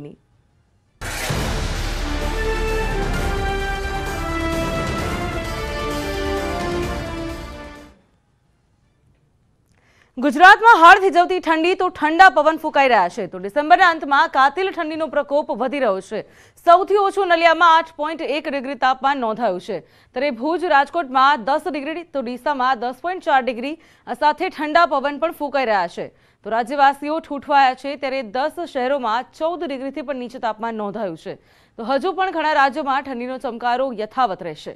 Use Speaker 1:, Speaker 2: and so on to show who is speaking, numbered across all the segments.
Speaker 1: ની ગુજરાતમાં હાડ થીજવતી ઠંડી તો ઠંડા પવન ફૂંકાઈ રહ્યા છે તો ડિસેમ્બરના અંતમાં કાતિલ ઠંડીનો પ્રકોપ વધી રહ્યો છે સૌથી ઓછું નલિયામાં આઠ પોઈન્ટ એક ડિગ્રી તાપમાન નોંધાયું છે ત્યારે ભુજ રાજકોટમાં દસ ડિગ્રી તો ડીસામાં દસ પોઈન્ટ ચાર ડિગ્રી સાથે ઠંડા પવન પણ ફૂંકાઈ રહ્યા છે તો રાજ્યવાસીઓ ઠૂંઠવાયા છે ત્યારે દસ શહેરોમાં ચૌદ ડિગ્રીથી પણ નીચે તાપમાન નોંધાયું છે તો હજુ પણ ઘણા રાજ્યોમાં ઠંડીનો ચમકારો યથાવત રહેશે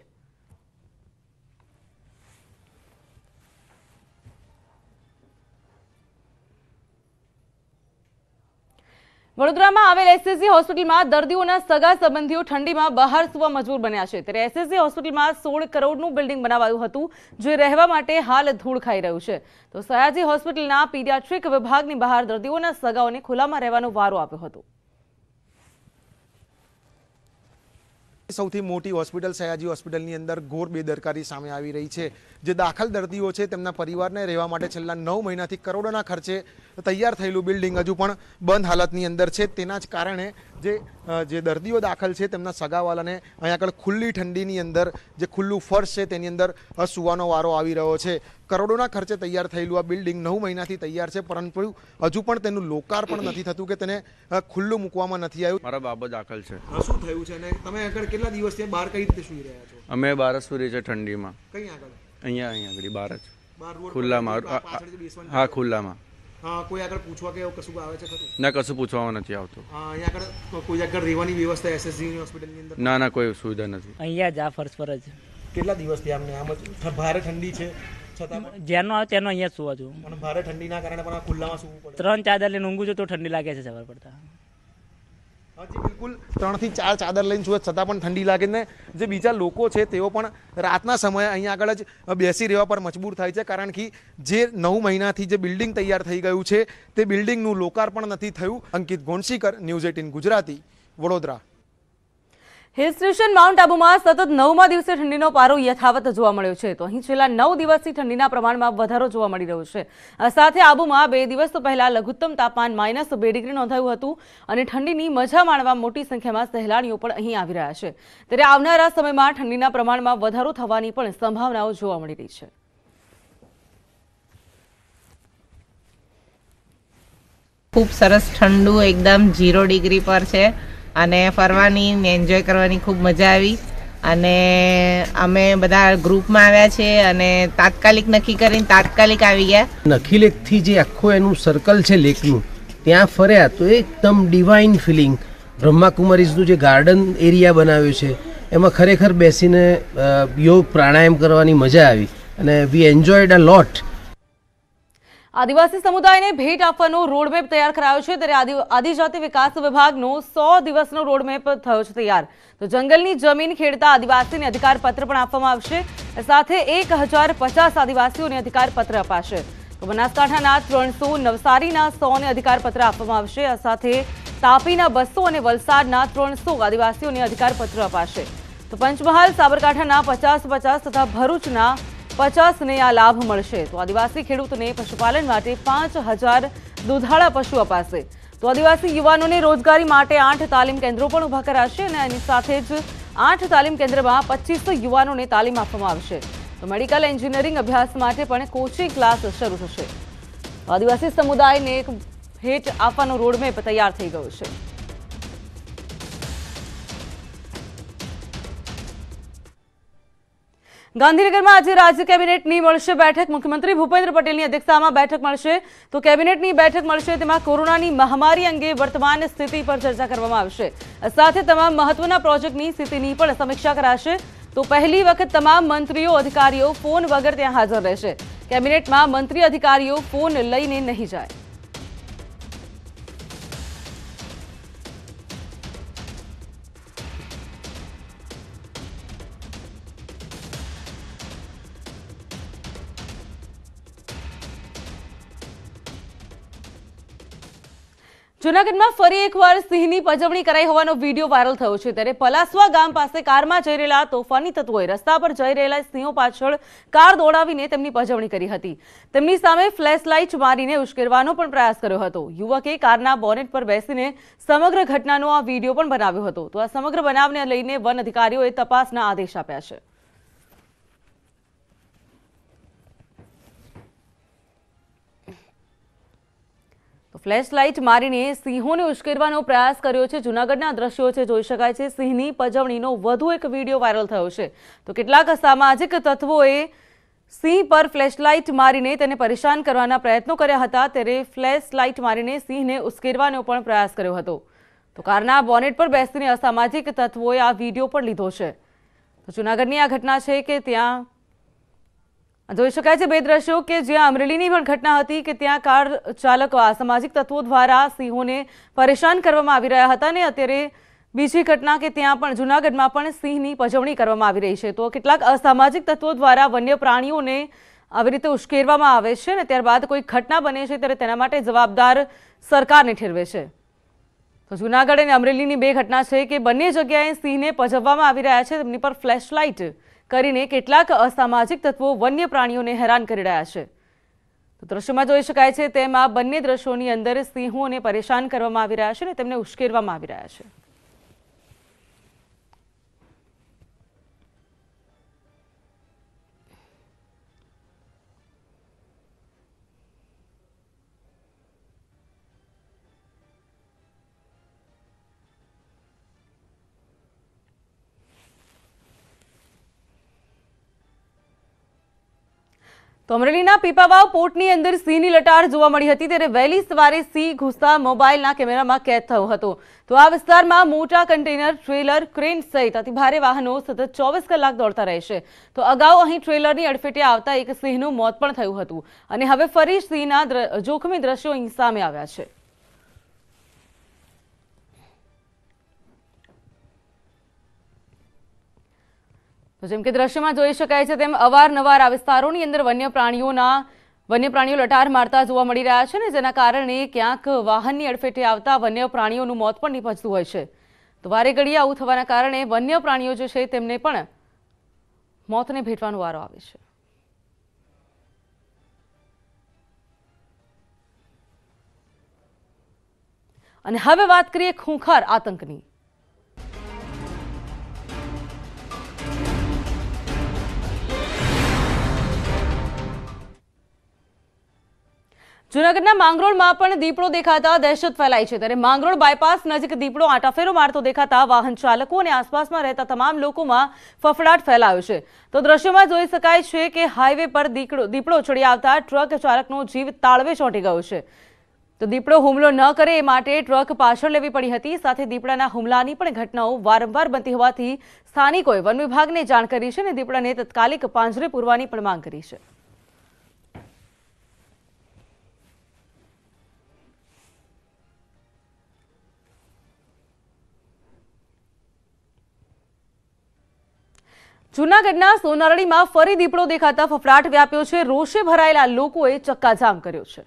Speaker 1: વડોદરામાં આવેલ એસએસસી હોસ્પિટલમાં દર્દીઓના સગા સંબંધીઓ ઠંડીમાં બહાર સુવા મજબૂર બન્યા છે ત્યારે એસએસસી હોસ્પિટલમાં સોળ કરોડનું બિલ્ડિંગ બનાવાયું હતું જે રહેવા માટે હાલ ધૂળ ખાઈ રહ્યું છે તો સયાજી હોસ્પિટલના પીડિયાટ્રિક વિભાગની બહાર દર્દીઓના સગાઓને ખુલ્લામાં રહેવાનો વારો આપ્યો હતો
Speaker 2: સૌથી મોટી હોસ્પિટલ સયાજી હોસ્પિટલની અંદર ઘોર બેદરકારી સામે આવી રહી છે જે દાખલ દર્દીઓ છે તેમના પરિવારને રહેવા માટે છેલ્લા નવ મહિનાથી કરોડોના ખર્ચે તૈયાર થયેલું બિલ્ડિંગ હજુ પણ બંધ હાલતની અંદર છે તેના જ કારણે જે જે દર્દીઓ દાખલ છે તેમના સગાવાલાને અહીંયા આગળ ખુલ્લી ઠંડીની અંદર જે ખુલ્લું ફર્શ છે તેની અંદર સુવાનો વારો આવી રહ્યો છે કરોડોના ખર્ચે તૈયાર થયેલું આ બિલ્ડિંગ નવ મહિનાથી તૈયાર છે પરંતુ હજુ પણ તેનું લોકાર્પણ નથી થતું કે તેને ખુલ્લું મૂકવામાં નથી આવ્યું મારા બાબત દાખલ છે શું થયું છે અને તમે આગળ કેટલા દિવસથી બહાર કઈ રીતે સૂઈ રહ્યા છો અમે બહાર સૂરી છે ઠંડીમાં કઈ આગળ અહીંયા અહીંયા આગળ બહાર જ ખુલ્લામાં હા ખુલ્લામાં કોઈ આગળ પૂછવા કે કશું આવે છે ખરું ના કશું પૂછવામાં નથી આવતું અહીંયા આગળ કોઈ આગળ રહેવાની વ્યવસ્થા એસએસજી ની હોસ્પિટલની અંદર ના ના કોઈ સુવિધા નથી અહીંયા જ આ ફર્શ પર જ કેટલા દિવસથી આમને આમ જ ભારે ઠંડી છે જ્યારનો આવે તેનો અહીંયા જ સુવા છું અને ભારે ઠંડીના કારણે પણ ખુલ્લામાં સુવું પડે ત્રણ ચાદર લઈને ઊંઘું છું તો ઠંડી લાગે છે સવાર પડતા હજી બિલકુલ ત્રણથી ચાર ચાદર લઈને સુવે છતાં પણ ઠંડી લાગે ને જે બીજા લોકો છે તેઓ પણ રાતના સમયે અહીંયા આગળ જ બેસી રહેવા પર મજબૂર થાય છે કારણ કે જે નવ મહિનાથી જે બિલ્ડિંગ તૈયાર થઈ ગયું છે તે બિલ્ડિંગનું લોકાર્પણ નથી થયું Ankit Gondsikar news eighteen Gujarati Vadodara
Speaker 1: hill station mount આબુમાં સતત નવમા દિવસે ઠંડીનો પારો યથાવત જોવા મળ્યો છે તો અહીં છેલ્લા નવ દિવસથી ઠંડીના પ્રમાણમાં વધારો જોવા મળી રહ્યો છે સાથે આબુમાં બે દિવસ પહેલા લઘુત્તમ તાપમાન માઇનસ બે ડિગ્રી નોંધાયું હતું અને ઠંડીની મજા માણવા મોટી સંખ્યામાં સહેલાણીઓ પણ અહીં આવી રહ્યા છે ત્યારે આવનારા સમયમાં ઠંડીના પ્રમાણમાં વધારો થવાની પણ સંભાવનાઓ જોવા મળી રહી છે ખૂબ સરસ ઠંડુ એકદમ ઝીરો ડિગ્રી પર છે અને ફરવાની ને એન્જોય કરવાની ખૂબ મજા આવી અને અમે બધા ગ્રુપમાં આવ્યા છે અને તાત્કાલિક નક્કી કરીને તાત્કાલિક આવી ગયા
Speaker 2: નખી લેકથી જે આખું એનું સર્કલ છે લેકનું ત્યાં ફર્યા તો એકદમ ડિવાઇન ફિલિંગ
Speaker 1: બ્રહ્માકુમારીઝનું જે ગાર્ડન એરિયા બનાવ્યું છે એમાં ખરેખર બેસીને યોગ પ્રાણાયામ કરવાની મજા આવી અને વી એન્જોયડ અ લોટ આદિવાસી સમુદાયને ભેટ આપવાનો રોડમેપ તૈયાર કરાયો છે ત્યારે આદિજાતિ વિકાસ વિભાગનો સો દિવસનો રોડમેપ થયો છે તૈયાર તો જંગલની જમીન ખેડતા આદિવાસીને અધિકારપત્ર પણ આપવામાં આવશે સાથે એક આદિવાસીઓને અધિકારપત્ર અપાશે તો બનાસકાંઠાના ત્રણસો નવસારીના સોને અધિકારપત્ર આપવામાં આવશે આ સાથે તાપીના બસો અને વલસાડના ત્રણસો આદિવાસીઓને અધિકારપત્ર અપાશે તો પંચમહાલ સાબરકાંઠાના પચાસ પચાસ તથા ભરૂચના પચાસને આ લાભ મળશે તો આદિવાસી ખેડૂતને પશુપાલન માટે પાંચ હજાર દુધાળા પશુ અપાશે તો આદિવાસી યુવાનોને રોજગારી માટે આઠ તાલીમ કેન્દ્રો પણ ઊભા કરાશે અને એની સાથે જ આઠ તાલીમ કેન્દ્રમાં પચીસો યુવાનોને તાલીમ આપવામાં આવશે તો મેડિકલ એન્જિનિયરિંગ અભ્યાસ માટે પણ કોચિંગ ક્લાસ શરૂ થશે આદિવાસી સમુદાયને એક ભેટ આપવાનો રોડમેપ તૈયાર થઈ ગયો છે ગાંધીનગરમાં આજે રાજ્ય કેબિનેટની મળશે બેઠક મુખ્યમંત્રી ભૂપેન્દ્ર પટેલની અધ્યક્ષતામાં બેઠક મળશે તો કેબિનેટની બેઠક મળશે તેમાં કોરોનાની મહામારી અંગે વર્તમાન સ્થિતિ પર ચર્ચા કરવામાં આવશે સાથે તમામ મહત્વના પ્રોજેક્ટની સ્થિતિની પણ સમીક્ષા કરાશે તો પહેલી વખત તમામ મંત્રીઓ અધિકારીઓ ફોન વગર ત્યાં હાજર રહેશે કેબિનેટમાં મંત્રી અધિકારીઓ ફોન લઈને નહીં જાય જૂનાગઢમાં ફરી એકવાર સિંહની પજવણી કરાઈ હોવાનો વિડીયો વાયરલ થયો છે ત્યારે પલાસવા ગામ પાસે કારમાં જઈ રહેલા તોફાની તત્વોએ રસ્તા પર જઈ રહેલા સિંહો પાછળ કાર દોડાવીને તેમની પજવણી કરી હતી તેમની સામે ફ્લેશ લાઇટ મારીને ઉશ્કેરવાનો પણ પ્રયાસ કર્યો હતો યુવકે કારના બોનેટ પર બેસીને સમગ્ર ઘટનાનો આ વિડીયો પણ બનાવ્યો હતો તો આ સમગ્ર બનાવને લઈને વન અધિકારીઓએ તપાસના આદેશ આપ્યા છે ફ્લેશલાઇટ મારીને સિંહોને ઉશ્કેરવાનો પ્રયાસ કર્યો છે જૂનાગઢના દ્રશ્યો છે જોઈ શકાય છે સિંહની પજવણીનો વધુ એક વિડીયો વાયરલ થયો છે તો કેટલાક સામાજિક તત્વોએ સિંહ પર ફ્લેશલાઇટ મારીને તેને પરેશાન કરવાના પ્રયત્નો કર્યા હતા ત્યારે ફ્લેશલાઇટ મારીને સિંહને ઉશ્કેરવાનો પણ પ્રયાસ કર્યો હતો તો કારના બોનેટ પર બેસીને અસામાજિક તત્વોએ આ વિડીયો પણ લીધો છે તો જૂનાગઢની આ ઘટના છે કે ત્યાં જોઈ શકાય છે બે દ્રશ્યો કે જ્યાં અમરેલીની પણ ઘટના હતી કે ત્યાં કાર ચાલકો સામાજિક તત્વો દ્વારા સિંહોને પરેશાન કરવામાં આવી રહ્યા હતા ને અત્યારે બીજી ઘટના કે ત્યાં પણ જૂનાગઢમાં પણ સિંહની પજવણી કરવામાં આવી રહી છે તો કેટલાક અસામાજિક તત્વો દ્વારા વન્ય પ્રાણીઓને આવી રીતે ઉશ્કેરવામાં આવે છે અને ત્યારબાદ કોઈ ઘટના બને છે ત્યારે તેના માટે જવાબદાર સરકારને ઠેરવે છે તો જૂનાગઢ અને અમરેલીની બે ઘટના છે કે બંને જગ્યાએ સિંહને પજવવામાં આવી રહ્યા છે તેમની પર ફ્લેશલાઇટ કરીને કેટલાક અસામાજિક તત્વો વન્ય પ્રાણીઓને હેરાન કરી રહ્યા છે દ્રશ્યોમાં જોઈ શકાય છે તેમાં બંને દ્રશ્યોની અંદર સિંહોને પરેશાન કરવામાં આવી રહ્યા છે અને તેમને ઉશ્કેરવામાં આવી રહ્યા છે તો અમરેલીના પીપાવાવ પોર્ટની અંદર સિંહની લટાર જોવા મળી હતી ત્યારે વહેલી સવારે સિંહ ઘૂસતા મોબાઈલના કેમેરામાં કેદ થયો હતો તો આ વિસ્તારમાં મોટા કન્ટેનર ટ્રેલર ક્રેન સહિત ભારે વાહનો સતત ચોવીસ કલાક દોડતા રહેશે તો અગાઉ અહીં ટ્રેલરની અડફેટે આવતા એક સિંહનું મોત પણ થયું હતું અને હવે ફરી સિંહના જોખમી દ્રશ્યો અહીં સામે આવ્યા છે તો જેમ કે દ્રશ્યમાં જોઈ શકાય છે તેમ અવારનવાર આ વિસ્તારોની અંદર વન્ય પ્રાણીઓના વન્ય પ્રાણીઓ લટાર મારતા જોવા મળી રહ્યા છે ને જેના કારણે ક્યાંક વાહનની અડફેટે આવતા વન્ય પ્રાણીઓનું મોત પણ નીપજતું હોય છે તો વારે ઘડીએ આવું થવાના કારણે વન્ય પ્રાણીઓ જે છે તેમને પણ મોતને ભેટવાનો વારો આવે છે અને હવે વાત કરીએ ખૂંખાર આતંકની જૂનાગઢના માંગરોળમાં પણ દીપડો દેખાતા દહેશત ફેલાઈ છે ત્યારે માંગરોળ બાયપાસ નજીક દીપડો આંટાફેરો મારતો દેખાતા વાહન ચાલકો અને આસપાસમાં રહેતા તમામ લોકોમાં ફફડાટ ફેલાયો છે તો દ્રશ્યોમાં જોઈ શકાય છે કે હાઈવે પર દીકડો દીપડો ચડી આવતા ટ્રક ચાલકનો જીવ તાળવે ચોંટી ગયો છે તો દીપડો હુમલો ન કરે એ માટે ટ્રક પાછળ લેવી પડી હતી સાથે દીપડાના હુમલાની પણ ઘટનાઓ વારંવાર બનતી હોવાથી સ્થાનિકોએ વન વિભાગને જાણ કરી છે અને દીપડાને તત્કાલિક પાંજરે પૂરવાની પણ માંગ કરી છે જૂનાગઢના સોનારણીમાં ફરી દીપડો દેખાતા ફફડાટ વ્યાપ્યો છે રોષે ભરાયેલા લોકોએ ચક્કાજામ કર્યો છે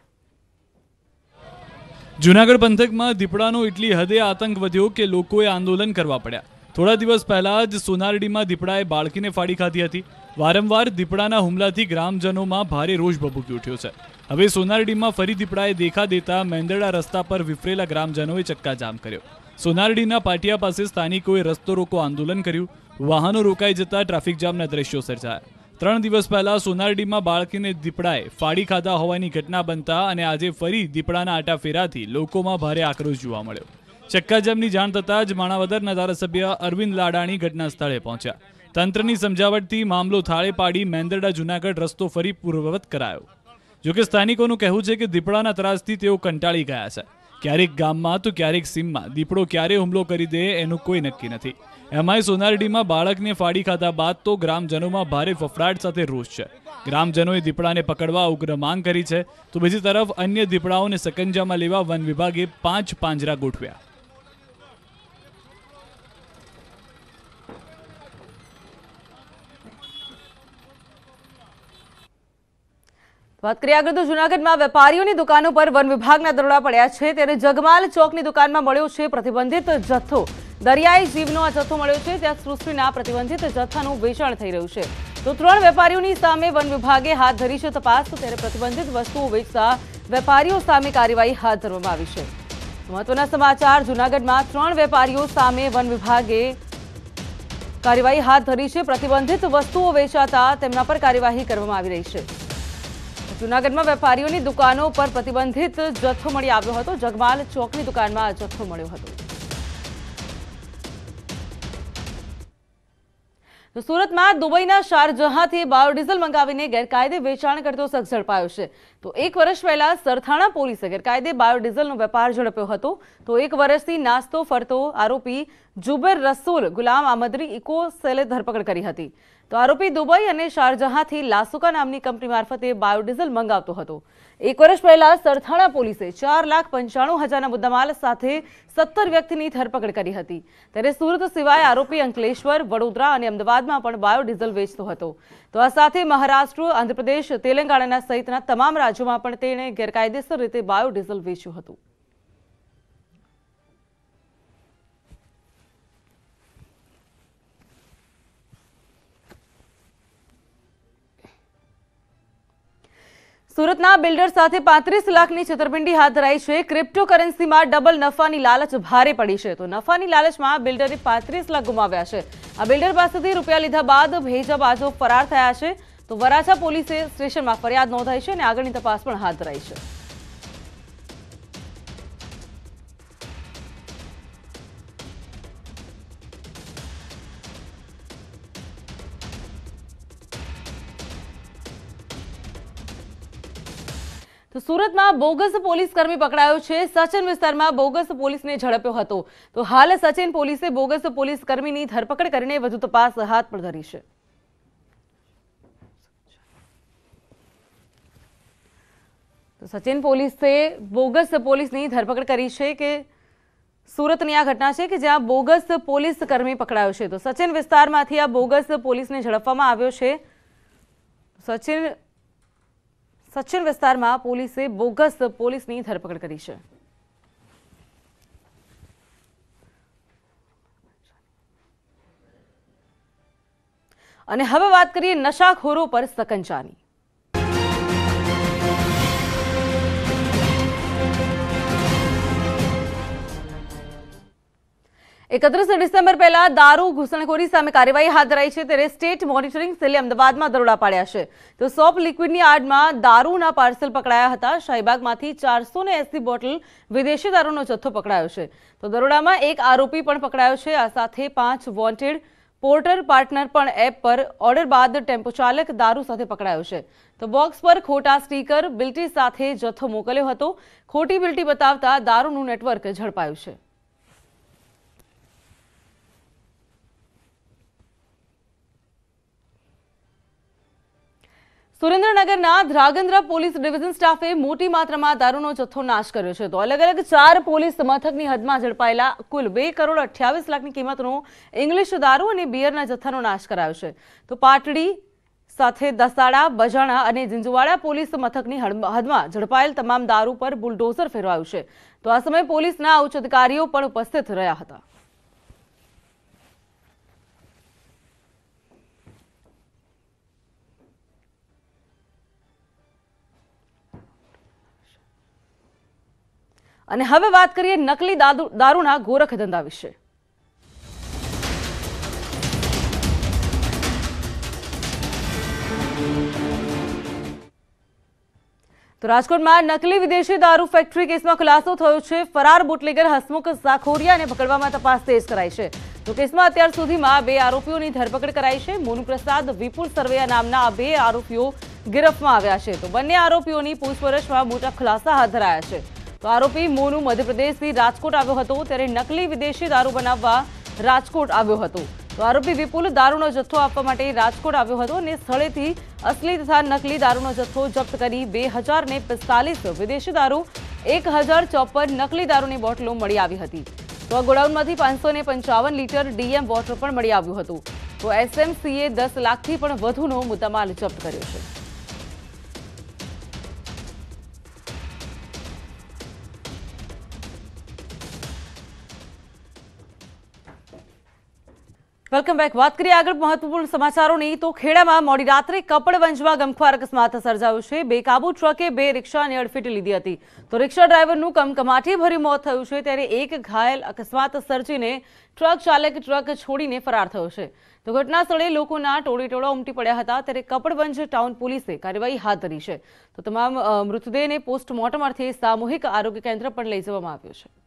Speaker 2: જૂનાગઢ પંથકમાં દીપડાનો એટલી હદે આતંક વધ્યો કે લોકોએ આંદોલન કરવા પડ્યા થોડા દિવસ પહેલા જ સોનારડીમાં દીપડાએ બાળકીને ફાડી ખાધી હતી વારંવાર દીપડાના હુમલાથી ગ્રામજનોમાં ભારે રોષ ભભૂકી ઉઠ્યો છે હવે સોનારડીમાં ફરી દીપડાએ દેખા દેતા મેંદરડા રસ્તા પર વિફરેલા ગ્રામજનોએ ચક્કાજામ કર્યો સોનારડીના પાટિયા પાસે સ્થાનિકોએ રસ્તો રોકો આંદોલન કર્યું વાહનો રોકાઈ જતા ટ્રાફિક જામના દ્રશ્યો સર્જાયા ત્રણ દિવસ પહેલા સોનારડીમાં બાળકીને દીપડાએ ફાડી ખાધા હોવાની ઘટના બનતા અને આજે ફરી દીપડાના આટા ફેરાથી લોકોમાં ભારે આક્રોશ જોવા મળ્યો ચક્કાજામની જાણ થતાં જ માણાવદરના ધારાસભ્ય અરવિંદ લાડાણી ઘટના સ્થળે પહોંચ્યા તંત્રની સમજાવટથી મામલો થાળે પાડી મેંદરડા જુનાગઢ રસ્તો ફરી પૂર્વવત કરાયો જોકે સ્થાનિકોનું કહેવું છે કે દીપડાના ત્રાસથી તેઓ કંટાળી ગયા છે ક્યારેક ગામમાં તો ક્યારેક સીમમાં દીપડો ક્યારે હુમલો કરી દે એનું કોઈ નક્કી નથી એમાંય સોનારડીમાં બાળકને ફાડી ખાધા બાદ તો ગ્રામજનોમાં ભારે ફફડાટ સાથે રોષ છે ગ્રામજનોએ દીપડાને પકડવા ઉગ્ર માંગ કરી છે તો બીજી તરફ અન્ય દીપડાઓને સકંજામાં લેવા વન વિભાગે પાંચ પાંજરા ગોઠવ્યા
Speaker 1: વાત કરીએ આગળ તો જૂનાગઢમાં વેપારીઓની દુકાનો પર વન વિભાગના દરોડા પડ્યા છે ત્યારે જગમાલ ચોકની દુકાનમાં મળ્યો છે પ્રતિબંધિત જથ્થો દરિયાઈ જીવનો આ જથ્થો મળ્યો છે ત્યાં સૃષ્ટિના પ્રતિબંધિત જથ્થાનું વેચાણ થઈ રહ્યું છે તો ત્રણ વેપારીઓની સામે વન વિભાગે હાથ ધરી છે તપાસ ત્યારે પ્રતિબંધિત વસ્તુઓ વેચતા વેપારીઓ સામે કાર્યવાહી હાથ ધરવામાં આવી છે મહત્વના સમાચાર જૂનાગઢમાં ત્રણ વેપારીઓ સામે વન વિભાગે કાર્યવાહી હાથ ધરી છે પ્રતિબંધિત વસ્તુઓ વેચાતા તેમના પર કાર્યવાહી કરવામાં આવી રહી છે જૂનાગઢમાં વેપારીઓની દુકાનો પર પ્રતિબંધિત જથ્થો મળી આવ્યો હતો જગમાલ ચોકની દુકાનમાં જથ્થો મળ્યો હતો સુરતમાં દુબઈના શારજહાંથી બાયોડીઝલ મંગાવીને ગેરકાયદે વેચાણ કરતો શખ્સ ઝડપાયો છે તો એક વર્ષ પહેલા સરથાણા પોલીસે ગેરકાયદે બાયોડીઝલનો વેપાર ઝડપ્યો હતો તો એક વર્ષથી નાસ્તો ફરતો આરોપી જુબેર રસુલ ગુલામ આમદરી ઇકો સેલે ધરપકડ કરી હતી તો આરોપી દુબઈ અને શારજહાંથી લાસુકા નામની કંપની મારફતે બાયોડીઝલ મંગાવતો હતો એક વર્ષ પહેલા સરથાણા પોલીસે ચાર લાખ પંચાણું હજારના મુદ્દામાલ સાથે સત્તર વ્યક્તિની ધરપકડ કરી હતી ત્યારે સુરત સિવાય આરોપી અંકલેશ્વર વડોદરા અને અમદાવાદમાં પણ બાયોડીઝલ વેચતો હતો તો આ સાથે મહારાષ્ટ્ર આંધ્રપ્રદેશ તેલંગાણાના સહિતના તમામ રાજ્યોમાં પણ તેણે ગેરકાયદેસર રીતે બાયોડીઝલ વેચ્યું હતું સુરતના બિલ્ડર સાથે પાંત્રીસ લાખની છેતરપિંડી હાથ ધરાઈ છે ક્રિપ્ટોકરન્સીમાં ડબલ નફાની લાલચ ભારે પડી છે તો નફાની લાલચમાં બિલ્ડરે પાંત્રીસ લાખ ગુમાવ્યા છે આ બિલ્ડર પાસેથી રૂપિયા લીધા બાદ ભેજાબાજો ફરાર થયા છે તો વરાછા પોલીસે સ્ટેશનમાં ફરિયાદ નોંધાઈ છે અને આગળની તપાસ પણ હાથ ધરાઈ છે તો સુરતમાં બોગસ પોલીસ કર્મી પકડાયો છે સચિન વિસ્તારમાં બોગસ પોલીસને ઝડપ્યો હતો તો હાલ સચિન પોલીસે બોગસ પોલીસ કર્મીની ધરપકડ કરીને વધુ તપાસ હાથ પણ ધરી છે સચિન પોલીસે બોગસ પોલીસની ધરપકડ કરી છે કે સુરતની આ ઘટના છે કે જ્યાં બોગસ પોલીસ કર્મી પકડાયો છે તો સચિન વિસ્તારમાંથી આ બોગસ પોલીસને ઝડપવામાં આવ્યો છે સચિન સચિન વિસ્તારમાં પોલીસે બોગસ પોલીસની ધરપકડ કરી છે અને હવે વાત કરીએ નશાખોરો પર સકંજાની એકત્રીસ ડિસેમ્બર પહેલા દારૂ ઘૂસણખોરી સામે કાર્યવાહી હાથ ધરાઈ છે ત્યારે સ્ટેટ મોનિટરિંગ સેલે અમદાવાદમાં દરોડા પાડ્યા છે તો સોપ લિક્વિડની આડમાં દારૂના પાર્સલ પકડાયા હતા શાહીબાગમાંથી ચારસો એસી બોટલ વિદેશી દારૂનો જથ્થો પકડાયો છે તો દરોડામાં એક આરોપી પણ પકડાયો છે આ સાથે પાંચ વોન્ટેડ પોર્ટર પાર્ટનર પણ એપ પર ઓર્ડર બાદ ટેમ્પો ચાલક દારૂ સાથે પકડાયો છે તો બોક્સ પર ખોટા સ્ટીકર બિલ્ટી સાથે જથ્થો મોકલ્યો હતો ખોટી બિલ્ટી બતાવતા દારૂનું નેટવર્ક ઝડપાયું છે સુરેન્દ્રનગરના ધ્રાગંદ્ર પોલીસ ડિવિઝન સ્ટાફે મોટી માત્રામાં દારૂનો જથ્થો નાશ કર્યો છે તો અલગ અલગ ચાર પોલીસ મથકની હદમાં ઝડપાયેલા કુલ બે કરોડ અઠ્યાવીસ લાખની કિંમતનો ઇંગ્લિશ દારૂ અને બિયરના જથ્થાનો નાશ કરાયો છે તો પાટડી સાથે દસાડા બજાણા અને ઝીંઝવાડા પોલીસ મથકની હદમાં ઝડપાયેલ તમામ દારૂ પર બુલડોઝર ફેરવાયું છે તો આ સમયે પોલીસના ઉચ્ચ અધિકારીઓ પણ ઉપસ્થિત રહ્યા હતા અને હવે વાત કરીએ નકલી દારૂના ગોરખ ધંધા વિશે તો રાજકોટમાં નકલી વિદેશી દારૂ ફેક્ટરી કેસમાં ખુલાસો થયો છે ફરાર બુટલેગર હસમુખ સાખોરિયાને પકડવામાં તપાસ તેજ કરાઈ છે તો કેસમાં અત્યાર સુધીમાં બે આરોપીઓની ધરપકડ કરાઈ છે મોનુપ્રસાદ વિપુલ સરવૈયા નામના બે આરોપીઓ ગિરફમાં આવ્યા છે તો બંને આરોપીઓની પૂછપરછમાં મોટા ખુલાસા હાથ ધરાયા છે તો આરોપી મોનું મધ્યપ્રદેશથી રાજકોટ આવ્યો હતો ત્યારે નકલી વિદેશી દારૂ બનાવવા રાજકોટ આવ્યો હતો તો આરોપી વિપુલ દારૂનો જથ્થો આપવા માટે રાજકોટ આવ્યો હતો અને સ્થળેથી અસલી તથા નકલી દારૂનો જથ્થો જપ્ત કરી બે હજારને પિસ્તાલીસ વિદેશી દારૂ એક હજાર ચોપન નકલી દારૂની બોટલો મળી આવી હતી તો આ ગોડાઉનમાંથી પાંચસો પંચાવન લીટર ડીએમ બોટલ પણ મળી આવ્યું હતું તો એસએમસીએ દસ લાખથી પણ વધુનો મુદ્દામાલ જપ્ત કર્યો છે વેલકમ બેક વાત કરીએ આગળ મહત્વપૂર્ણ સમાચારોની તો ખેડામાં મોડી રાત્રે કપડવંજમાં ગમખ્વાર અકસ્માત સર્જાયો છે બેકાબુ ટ્રકે બે રિક્ષાને અડફેટે લીધી હતી તો રિક્ષા ડ્રાઈવરનું કમકમાટી ભર્યું મોત થયું છે ત્યારે એક ઘાયલ અકસ્માત સર્જીને ટ્રક ચાલક ટ્રક છોડીને ફરાર થયો છે તો ઘટના સ્થળે લોકોના ટોળી ટોળા ઉમટી પડ્યા હતા ત્યારે કપડવંજ ટાઉન પોલીસે કાર્યવાહી હાથ ધરી છે તો તમામ મૃતદેહને પોસ્ટમોર્ટમ અર્થે સામૂહિક આરોગ્ય કેન્દ્ર પણ લઈ જવામાં આવ્યો છે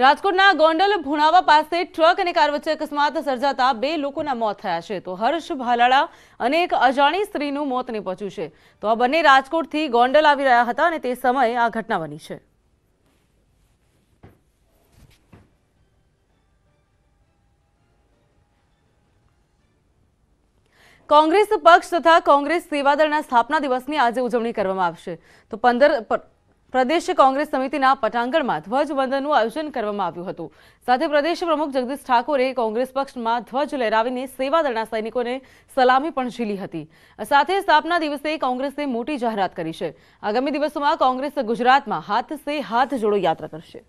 Speaker 1: રાજકોટના ગોંડલ ભુણાવા પાસે ટ્રક અને કાર વચ્ચે અકસ્માત સર્જાતા બે લોકોના મોત થયા છે તો હર્ષ ભાલાળા અને એક અજાણી સ્ત્રીનું મોત નીપજ્યું છે તો આ બંને રાજકોટથી ગોંડલ આવી રહ્યા હતા અને તે સમયે આ ઘટના બની છે કોંગ્રેસ પક્ષ તથા કોંગ્રેસ સેવાદળના સ્થાપના દિવસની આજે ઉજવણી કરવામાં આવશે તો પંદર પ્રદેશ કોંગ્રેસ સમિતિના પટાંગણમાં ધ્વજવંદનનું આયોજન કરવામાં આવ્યું હતું સાથે પ્રદેશ પ્રમુખ જગદીશ ઠાકોરે કોંગ્રેસ પક્ષમાં ધ્વજ લહેરાવીને સેવાદળના સૈનિકોને સલામી પણ ઝીલી હતી સાથે સ્થાપના દિવસે કોંગ્રેસે મોટી જાહેરાત કરી છે આગામી દિવસોમાં કોંગ્રેસ ગુજરાતમાં હાથ સે હાથ જોડો યાત્રા કરશે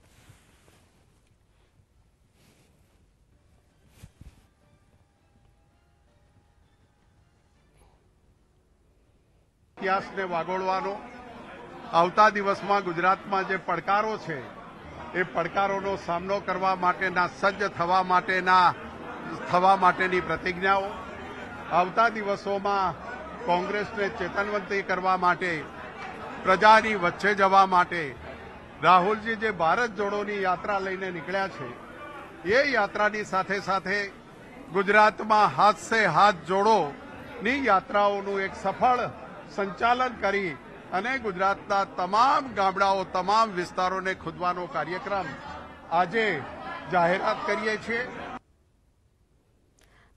Speaker 2: ઇતિહાસને વાગોળવાનો આવતા દિવસમાં ગુજરાતમાં જે પડકારો છે એ પડકારોનો સામનો કરવા માટેના સજ્જ થવા માટેના થવા માટેની પ્રતિજ્ઞાઓ આવતા દિવસોમાં કોંગ્રેસને ચેતનવંતી કરવા માટે પ્રજાની વચ્ચે જવા માટે રાહુલજી જે ભારત જોડોની યાત્રા લઈને નીકળ્યા છે એ યાત્રાની સાથે સાથે ગુજરાતમાં હાથ સે હાથ જોડોની યાત્રાઓનું એક સફળ સંચાલન કરી અને ગુજરાતના તમામ ગામડાઓ તમામ વિસ્તારોને ખુદવાનો કાર્યક્રમ આજે જાહેરાત કરીએ છીએ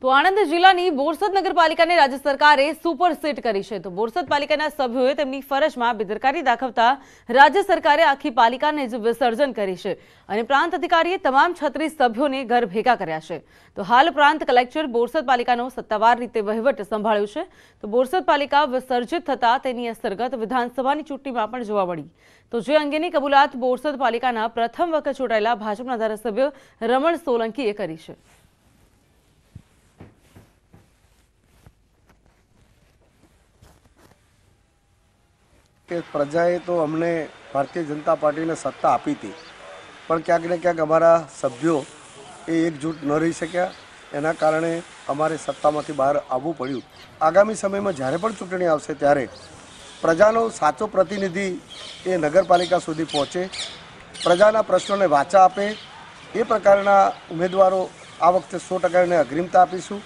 Speaker 1: તો આણંદ જિલ્લાની બોરસદ નગરપાલિકાને રાજ્ય સરકારે સુપર સેટ કરી છે તો બોરસદ પાલિકાના સભ્યોએ તેમની ફરજમાં બેદરકારી દાખવતા રાજ્ય સરકારે આખી પાલિકાને જ વિસર્જન કરી છે અને પ્રાંત અધિકારીએ તમામ છત્રીસ સભ્યોને ઘર ભેગા કર્યા છે તો હાલ પ્રાંત કલેક્ટર બોરસદ પાલિકાનો સત્તાવાર રીતે વહીવટ સંભાળ્યો છે તો બોરસદ પાલિકા વિસર્જિત થતાં તેની અંતર્ગત વિધાનસભાની ચૂંટણીમાં પણ જોવા મળી તો જે અંગેની કબૂલાત બોરસદ પાલિકાના પ્રથમ વખત ચૂંટાયેલા ભાજપના ધારાસભ્ય રમણ સોલંકીએ કરી છે
Speaker 2: કે પ્રજાએ તો અમને ભારતીય જનતા પાર્ટીને સત્તા આપી હતી પણ ક્યાંક ને ક્યાંક અમારા સભ્યો એ એકજૂટ ન રહી શક્યા એના કારણે અમારે સત્તામાંથી બહાર આવવું પડ્યું આગામી સમયમાં જ્યારે પણ ચૂંટણી આવશે ત્યારે પ્રજાનો સાચો પ્રતિનિધિ એ નગરપાલિકા સુધી પહોંચે પ્રજાના પ્રશ્નોને વાચા આપે એ પ્રકારના ઉમેદવારો આ વખતે સો ટકાને અગ્રીમતા આપીશું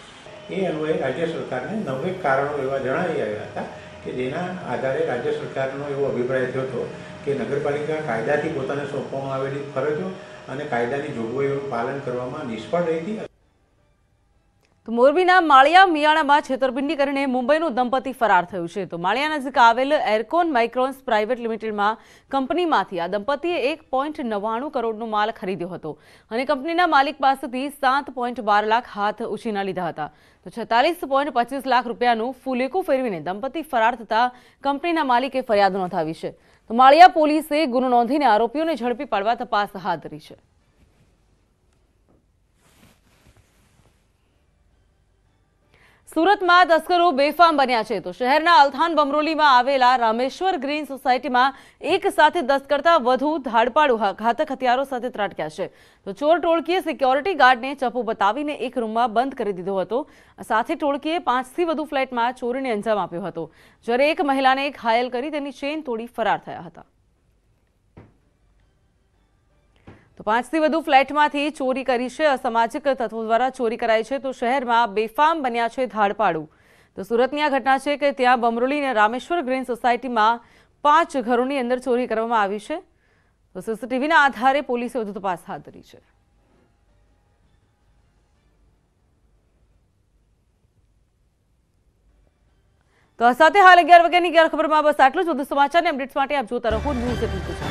Speaker 2: એ અન્વયે રાજ્ય સરકારને નવે કારણો એવા જણાવી આવ્યા હતા કે જેના આધારે રાજ્ય સરકારનો એવો અભિપ્રાય થયો હતો કે નગરપાલિકા કાયદાથી પોતાને સોંપવામાં આવેલી ફરજો અને કાયદાની જોગવાઈઓનું પાલન કરવામાં નિષ્ફળ રહી હતી
Speaker 1: તો મોરબીના માળિયા મિયાણામાં છેતરપિંડી કરીને મુંબઈનું દંપતી ફરાર થયું છે તો માળિયા નજીક આવેલ એરકોન માઇક્રોન્સ પ્રાઇવેટ લિમિટેડમાં કંપનીમાંથી આ દંપતીએ એક પોઈન્ટ નવ્વાણું કરોડનો માલ ખરીદ્યો હતો અને કંપનીના માલિક પાસેથી સાત પોઈન્ટ બાર લાખ હાથ ઉછીના લીધા હતા તો છેતાલીસ પોઈન્ટ પચીસ લાખ રૂપિયાનું ફુલેકું ફેરવીને દંપતી ફરાર થતાં કંપનીના માલિકે ફરિયાદ નોંધાવી છે તો માળિયા પોલીસે ગુનો નોંધીને આરોપીઓને ઝડપી પાડવા તપાસ હાથ ધરી છે સુરતમાં તસ્કરો બેફામ બન્યા છે તો શહેરના અલથાન બમરોલીમાં આવેલા રામેશ્વર ગ્રીન સોસાયટીમાં એક સાથે દસ કરતાં વધુ ધાડપાડુ ઘાતક હથિયારો સાથે ત્રાટક્યા છે તો ચોર ટોળકીએ સિક્યોરિટી ગાર્ડને ચપ્પુ બતાવીને એક રૂમમાં બંધ કરી દીધો હતો સાથે ટોળકીએ પાંચથી વધુ ફ્લેટમાં ચોરીને અંજામ આપ્યો હતો જ્યારે એક મહિલાને ઘાયલ કરી તેની ચેન તોડી ફરાર થયા હતા તો પાંચથી વધુ ફ્લેટમાંથી ચોરી કરી છે અસામાજિક તત્વો દ્વારા ચોરી કરાઈ છે તો શહેરમાં બેફામ બન્યા છે ધાડપાડું તો સુરતની આ ઘટના છે કે ત્યાં બમરોલી અને રામેશ્વર ગ્રીન સોસાયટીમાં પાંચ ઘરોની અંદર ચોરી કરવામાં આવી છે તો સીસીટીવીના આધારે પોલીસે વધુ તપાસ હાથ ધરી છે તો આ સાથે હાલ અગિયાર વાગ્યાની અગિયાર ખબરમાં બસ આટલું જ વધુ સમાચારની અપડેટ્સ માટે આપ જોતા રહો ન્યૂઝ એટીન